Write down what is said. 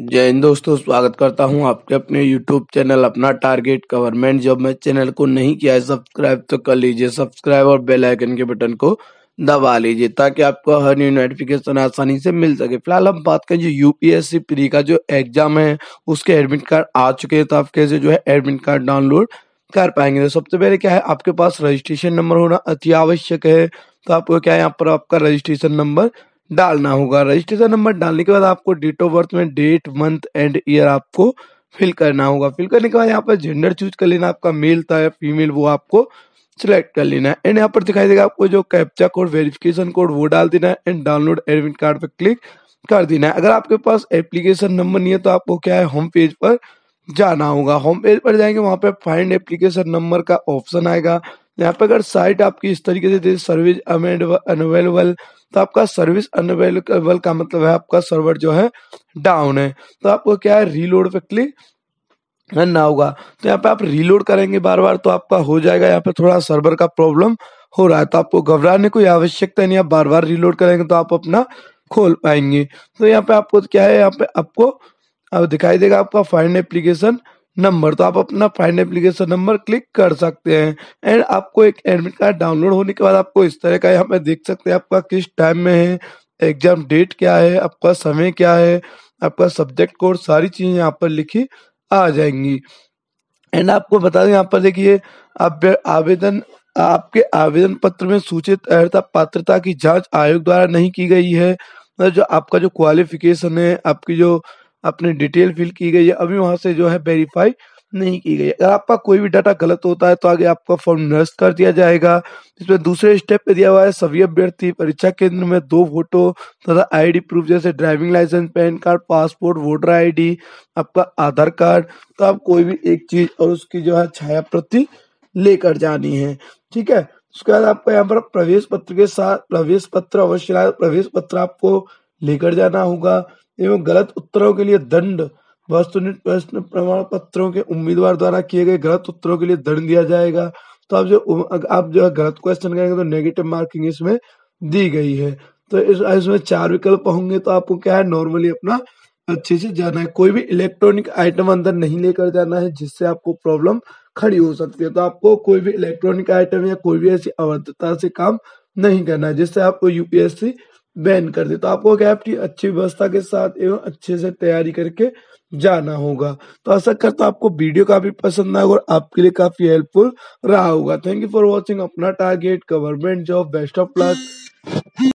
जय हिंद दोस्तों स्वागत करता हूं आपके अपने यूट्यूब चैनल अपना टारगेट गवर्नमेंट जब मैं चैनल को नहीं किया है सब्सक्राइब तो कर लीजिए सब्सक्राइब और बेल आइकन के बटन को दबा लीजिए ताकि आपको हर न्यू नोटिफिकेशन आसानी से मिल सके फिलहाल हम बात करें जो यूपीएससी प्री का जो एग्जाम है उसके एडमिट कार्ड आ चुके हैं तो आप कैसे जो है एडमिट कार्ड डाउनलोड कर पाएंगे तो सबसे पहले क्या है आपके पास रजिस्ट्रेशन नंबर होना अति आवश्यक है तो आपको क्या है यहाँ पर आपका रजिस्ट्रेशन नंबर डालना होगा रजिस्ट्रेशन नंबर डालने के बाद आपको डेट ऑफ बर्थ में डेट मंथ एंड ईयर आपको फिल करना होगा फिल करने के बाद यहाँ पर जेंडर चूज कर लेना आपका मेल था या फीमेल वो आपको सिलेक्ट कर लेना है एंड यहाँ पर दिखाई देगा आपको जो कैप्चा कोड वेरिफिकेशन कोड वो डाल देना है एंड डाउनलोड एडमिट कार्ड पर क्लिक कर देना है अगर आपके पास एप्लीकेशन नंबर नहीं है तो आपको क्या है होम पेज पर जाना होगा होम पेज पर जाएंगे वहाँ पे फाइंड एप्लीकेशन नंबर का ऑप्शन आएगा यहाँ पे अगर साइट आपकी इस तरीके से सर्विस अनवेलेबल तो आपका सर्विस अनवेलेबल का मतलब है आपका सर्वर जो है डाउन है तो आपको क्या है रीलोड पे क्लिक रन ना होगा तो यहाँ पे आप रीलोड करेंगे बार बार तो आपका हो जाएगा यहाँ पे थोड़ा सर्वर का प्रॉब्लम हो रहा है तो आपको घबराने कोई आवश्यकता नहीं आप बार बार रीलोड करेंगे तो आप अपना खोल पाएंगे तो यहाँ पे आपको क्या है यहाँ पे आपको अब दिखाई देगा आपका फाइंड एप्लीकेशन नंबर तो आप अपना फाइंड एप्लीकेशन नंबर क्लिक कर सकते हैं एंड आपको एक एडमिट कार्ड डाउनलोड होने के बाद आपको इस तरह का यहाँ पे देख सकते हैं आपका किस टाइम में है एग्जाम डेट क्या है आपका समय क्या है आपका सब्जेक्ट कोड सारी चीज़ें यहाँ पर लिखी आ जाएंगी एंड आपको बता दें यहाँ पर देखिए आप आवेदन आपके आवेदन पत्र में सूचित अर्हता पात्रता की जांच आयोग द्वारा नहीं की गई है जो आपका जो क्वालिफिकेशन है आपकी जो अपनी डिटेल फिल की गई है अभी वहां से जो है वेरीफाई नहीं की गई अगर आपका कोई भी डाटा गलत होता है तो आगे आपका फॉर्म निरस्त कर दिया जाएगा इसमें दूसरे स्टेप पे दिया हुआ है सभी अभ्यर्थी परीक्षा केंद्र में दो फोटो तथा आईडी प्रूफ जैसे driving licence PAN card passport voter ID आपका आधार कार्ड तो आप कोई भी एक चीज और उसकी जो है छाया प्रति लेकर जानी है ठीक है उसके बाद आपको यहाँ पर प्रवेश पत्र के साथ प्रवेश पत्र अवश्य प्रवेश पत्र आपको लेकर जाना होगा एवं गलत उत्तरों के लिए दंड वस्तु प्रश्न प्रमाण पत्रों के उम्मीदवार द्वारा किए गए गलत उत्तरों के लिए दंड दिया जाएगा तो आप जो आप जो है गलत क्वेश्चन करेंगे तो नेगेटिव मार्किंग इसमें दी गई है तो इस इसमें चार विकल्प होंगे तो आपको क्या है नॉर्मली अपना अच्छे से जाना है कोई भी इलेक्ट्रॉनिक आइटम अंदर नहीं लेकर जाना है जिससे आपको प्रॉब्लम खड़ी हो सकती है तो आपको कोई भी इलेक्ट्रॉनिक आइटम या कोई भी ऐसी अवधता से काम नहीं करना है जिससे आपको यूपीएससी बैन कर दे तो आपको कैब की अच्छी व्यवस्था के साथ एवं अच्छे से तैयारी करके जाना होगा तो आशा करता तो आपको वीडियो काफी पसंद आएगा और आपके लिए काफी हेल्पफुल रहा होगा थैंक यू फॉर वॉचिंग अपना target government job best of plus